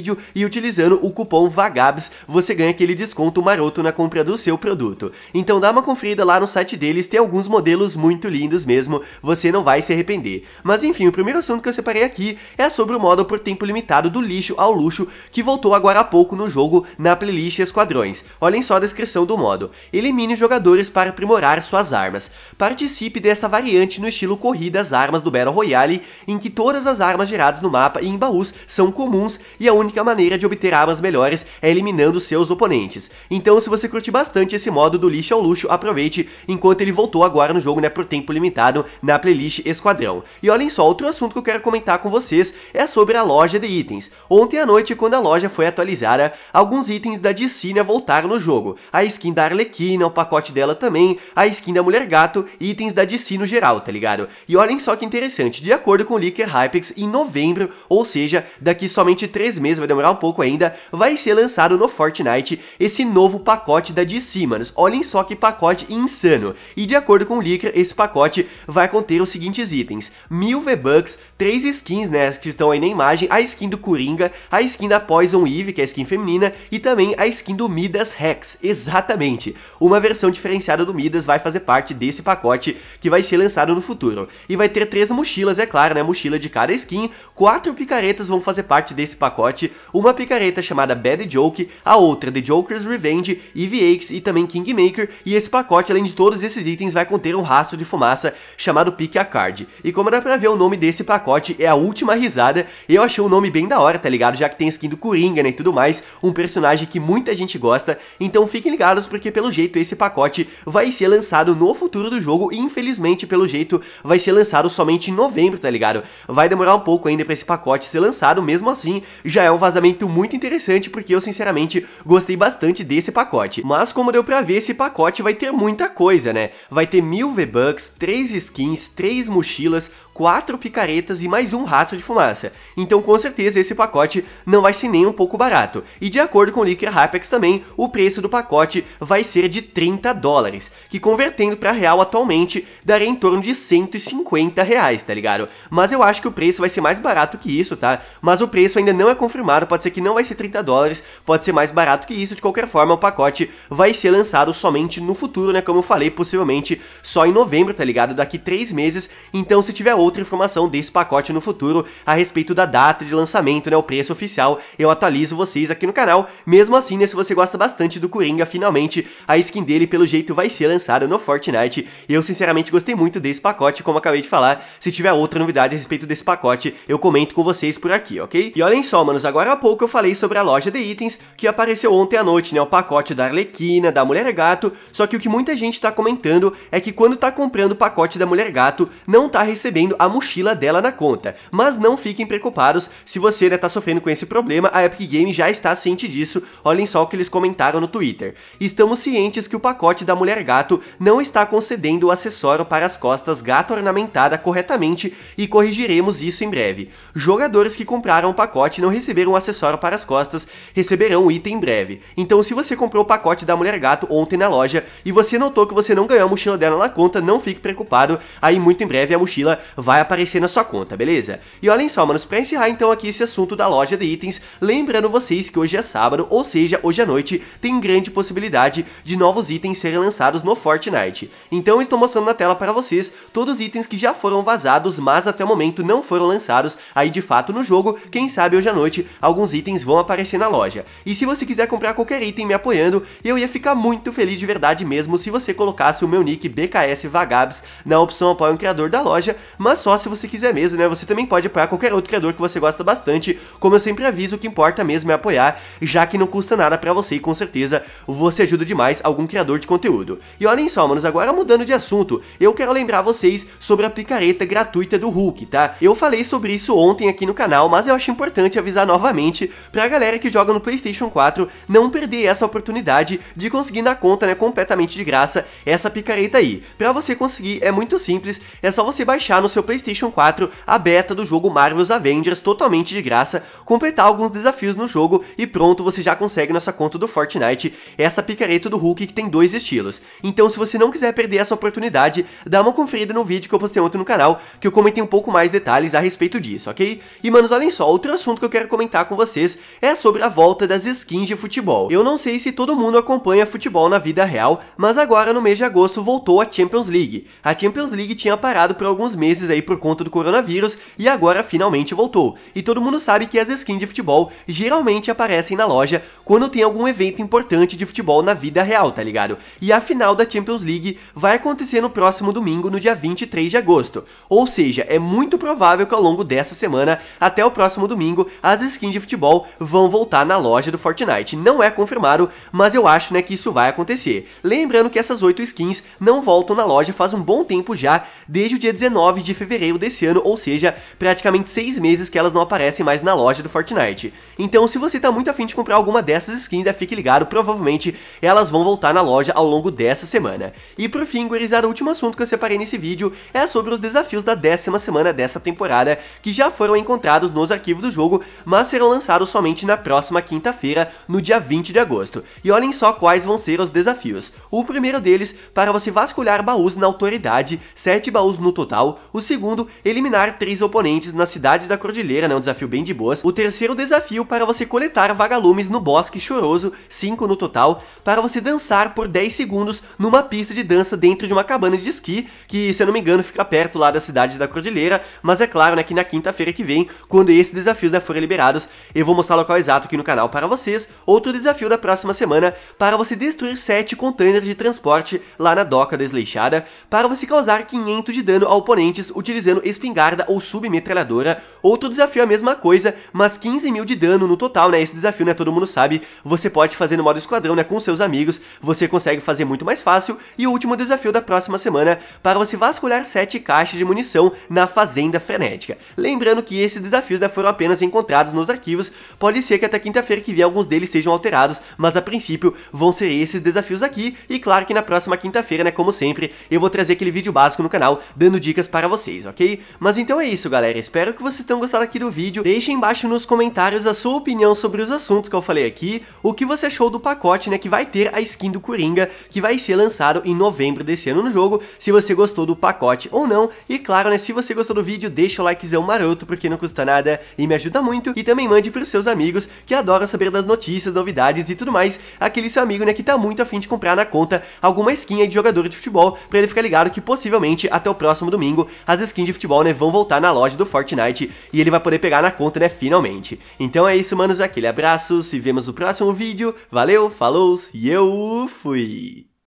vídeo e utilizando o cupom VAGABS você ganha aquele desconto maroto na compra do seu produto. Então dá uma conferida lá no site deles, tem alguns modelos muito lindos mesmo, você não vai se arrepender. Mas enfim, o primeiro assunto que eu separei aqui é sobre o modo por tempo limitado do lixo ao luxo, que voltou agora há pouco no jogo na playlist Esquadrões. Olhem só a descrição do modo. Elimine jogadores para aprimorar suas armas. Participe dessa variante no estilo corridas armas do Battle Royale, em que todas as armas geradas no mapa e em baús são comuns e a única única maneira de obter armas melhores é eliminando seus oponentes. Então se você curte bastante esse modo do lixo ao é luxo, aproveite, enquanto ele voltou agora no jogo né, por tempo limitado na playlist Esquadrão. E olhem só, outro assunto que eu quero comentar com vocês é sobre a loja de itens. Ontem à noite, quando a loja foi atualizada, alguns itens da DC né, voltaram no jogo. A skin da Arlequina, o pacote dela também, a skin da Mulher Gato e itens da DC no geral, tá ligado? E olhem só que interessante, de acordo com o Leaker Hypex, em novembro, ou seja, daqui somente 3 meses vai demorar um pouco ainda, vai ser lançado no Fortnite esse novo pacote da DC, Olhem só que pacote insano. E de acordo com o Licker, esse pacote vai conter os seguintes itens. Mil V-Bucks, três skins, né, que estão aí na imagem, a skin do Coringa, a skin da Poison Eve, que é a skin feminina, e também a skin do Midas Rex, exatamente. Uma versão diferenciada do Midas vai fazer parte desse pacote que vai ser lançado no futuro. E vai ter três mochilas, é claro, né, mochila de cada skin, quatro picaretas vão fazer parte desse pacote, uma picareta chamada Bad Joke, a outra The Joker's Revenge, Eve Aches e também Kingmaker, e esse pacote, além de todos esses itens, vai conter um rastro de fumaça chamado Pick a Card. E como dá pra ver, o nome desse pacote é a Última Risada, e eu achei o nome bem da hora, tá ligado? Já que tem skin do Coringa, né, e tudo mais, um personagem que muita gente gosta, então fiquem ligados, porque pelo jeito esse pacote vai ser lançado no futuro do jogo, e infelizmente, pelo jeito, vai ser lançado somente em novembro, tá ligado? Vai demorar um pouco ainda pra esse pacote ser lançado, mesmo assim, já é um vazamento muito interessante, porque eu sinceramente gostei bastante desse pacote. Mas como deu pra ver, esse pacote vai ter muita coisa, né? Vai ter mil V-Bucks, três skins, três mochilas, quatro picaretas e mais um rastro de fumaça. Então com certeza esse pacote não vai ser nem um pouco barato. E de acordo com o Licker Hypex também, o preço do pacote vai ser de 30 dólares, que convertendo para real atualmente daria em torno de 150 reais, tá ligado? Mas eu acho que o preço vai ser mais barato que isso, tá? Mas o preço ainda não é confirmado, pode ser que não vai ser 30 dólares, pode ser mais barato que isso, de qualquer forma o pacote vai ser lançado somente no futuro, né? Como eu falei, possivelmente só em novembro, tá ligado? Daqui três meses, então se tiver outro outra informação desse pacote no futuro a respeito da data de lançamento, né, o preço oficial, eu atualizo vocês aqui no canal. Mesmo assim, né, se você gosta bastante do Coringa, finalmente a skin dele pelo jeito vai ser lançada no Fortnite. Eu sinceramente gostei muito desse pacote, como acabei de falar. Se tiver outra novidade a respeito desse pacote, eu comento com vocês por aqui, ok? E olhem só, manos, agora há pouco eu falei sobre a loja de itens que apareceu ontem à noite, né, o pacote da Arlequina, da Mulher Gato, só que o que muita gente tá comentando é que quando tá comprando o pacote da Mulher Gato, não tá recebendo a mochila dela na conta. Mas não fiquem preocupados, se você ainda né, está sofrendo com esse problema, a Epic Games já está ciente disso, olhem só o que eles comentaram no Twitter. Estamos cientes que o pacote da Mulher Gato não está concedendo o acessório para as costas gato ornamentada corretamente e corrigiremos isso em breve. Jogadores que compraram o pacote e não receberam o acessório para as costas receberão o item em breve. Então se você comprou o pacote da Mulher Gato ontem na loja e você notou que você não ganhou a mochila dela na conta, não fique preocupado, aí muito em breve a mochila vai aparecer na sua conta, beleza? E olhem só, manos, pra encerrar então aqui esse assunto da loja de itens, lembrando vocês que hoje é sábado, ou seja, hoje à noite, tem grande possibilidade de novos itens serem lançados no Fortnite. Então estou mostrando na tela para vocês todos os itens que já foram vazados, mas até o momento não foram lançados aí de fato no jogo, quem sabe hoje à noite alguns itens vão aparecer na loja. E se você quiser comprar qualquer item me apoiando, eu ia ficar muito feliz de verdade mesmo se você colocasse o meu nick BKS Vagabs na opção apoia um criador da loja, mas mas só se você quiser mesmo, né? Você também pode apoiar qualquer outro criador que você gosta bastante. Como eu sempre aviso, o que importa mesmo é apoiar, já que não custa nada para você e com certeza você ajuda demais algum criador de conteúdo. E olhem só, manos, agora mudando de assunto, eu quero lembrar vocês sobre a picareta gratuita do Hulk, tá? Eu falei sobre isso ontem aqui no canal, mas eu acho importante avisar novamente pra galera que joga no PlayStation 4 não perder essa oportunidade de conseguir na conta, né, completamente de graça, essa picareta aí. Pra você conseguir é muito simples, é só você baixar no seu seu PlayStation 4 a beta do jogo Marvel's Avengers totalmente de graça, completar alguns desafios no jogo e pronto, você já consegue na sua conta do Fortnite essa picareta do Hulk que tem dois estilos. Então, se você não quiser perder essa oportunidade, dá uma conferida no vídeo que eu postei ontem no canal, que eu comentei um pouco mais detalhes a respeito disso, ok? E manos, olhem só, outro assunto que eu quero comentar com vocês é sobre a volta das skins de futebol. Eu não sei se todo mundo acompanha futebol na vida real, mas agora no mês de agosto voltou a Champions League. A Champions League tinha parado por alguns meses meses aí por conta do coronavírus e agora finalmente voltou. E todo mundo sabe que as skins de futebol geralmente aparecem na loja quando tem algum evento importante de futebol na vida real, tá ligado? E a final da Champions League vai acontecer no próximo domingo, no dia 23 de agosto. Ou seja, é muito provável que ao longo dessa semana, até o próximo domingo, as skins de futebol vão voltar na loja do Fortnite. Não é confirmado, mas eu acho né, que isso vai acontecer. Lembrando que essas 8 skins não voltam na loja faz um bom tempo já, desde o dia 19 de fevereiro desse ano, ou seja, praticamente seis meses que elas não aparecem mais na loja do Fortnite. Então se você tá muito afim de comprar alguma dessas skins, já é, fique ligado, provavelmente elas vão voltar na loja ao longo dessa semana. E por fim, gurizada, o último assunto que eu separei nesse vídeo é sobre os desafios da décima semana dessa temporada, que já foram encontrados nos arquivos do jogo, mas serão lançados somente na próxima quinta-feira, no dia 20 de agosto. E olhem só quais vão ser os desafios. O primeiro deles, para você vasculhar baús na autoridade, 7 baús no total, o segundo, eliminar três oponentes na Cidade da Cordilheira, né, um desafio bem de boas. O terceiro desafio para você coletar vagalumes no Bosque Choroso, 5 no total, para você dançar por 10 segundos numa pista de dança dentro de uma cabana de esqui, que, se eu não me engano, fica perto lá da Cidade da Cordilheira, mas é claro né, que na quinta-feira que vem, quando esses desafios né, forem liberados, eu vou mostrar o local exato aqui no canal para vocês. Outro desafio da próxima semana para você destruir 7 containers de transporte lá na doca desleixada, para você causar 500 de dano a oponentes utilizando espingarda ou submetralhadora. Outro desafio é a mesma coisa, mas 15 mil de dano no total, né? Esse desafio, né? Todo mundo sabe. Você pode fazer no modo esquadrão, né? Com seus amigos. Você consegue fazer muito mais fácil. E o último desafio da próxima semana para você vasculhar 7 caixas de munição na Fazenda Frenética. Lembrando que esses desafios né, foram apenas encontrados nos arquivos. Pode ser que até quinta-feira que vier alguns deles sejam alterados, mas a princípio vão ser esses desafios aqui. E claro que na próxima quinta-feira, né? Como sempre, eu vou trazer aquele vídeo básico no canal dando dicas para você vocês, ok? Mas então é isso, galera. Espero que vocês tenham gostado aqui do vídeo. Deixem embaixo nos comentários a sua opinião sobre os assuntos que eu falei aqui, o que você achou do pacote, né, que vai ter a skin do Coringa, que vai ser lançado em novembro desse ano no jogo, se você gostou do pacote ou não. E claro, né, se você gostou do vídeo, deixa o likezão maroto, porque não custa nada e me ajuda muito. E também mande pros seus amigos que adoram saber das notícias, novidades e tudo mais. Aquele seu amigo, né, que tá muito afim de comprar na conta alguma skin aí de jogador de futebol, pra ele ficar ligado que possivelmente até o próximo domingo as skins de futebol, né, vão voltar na loja do Fortnite e ele vai poder pegar na conta, né, finalmente. Então é isso, manos, aquele abraço, se vemos no próximo vídeo, valeu, falou e eu fui!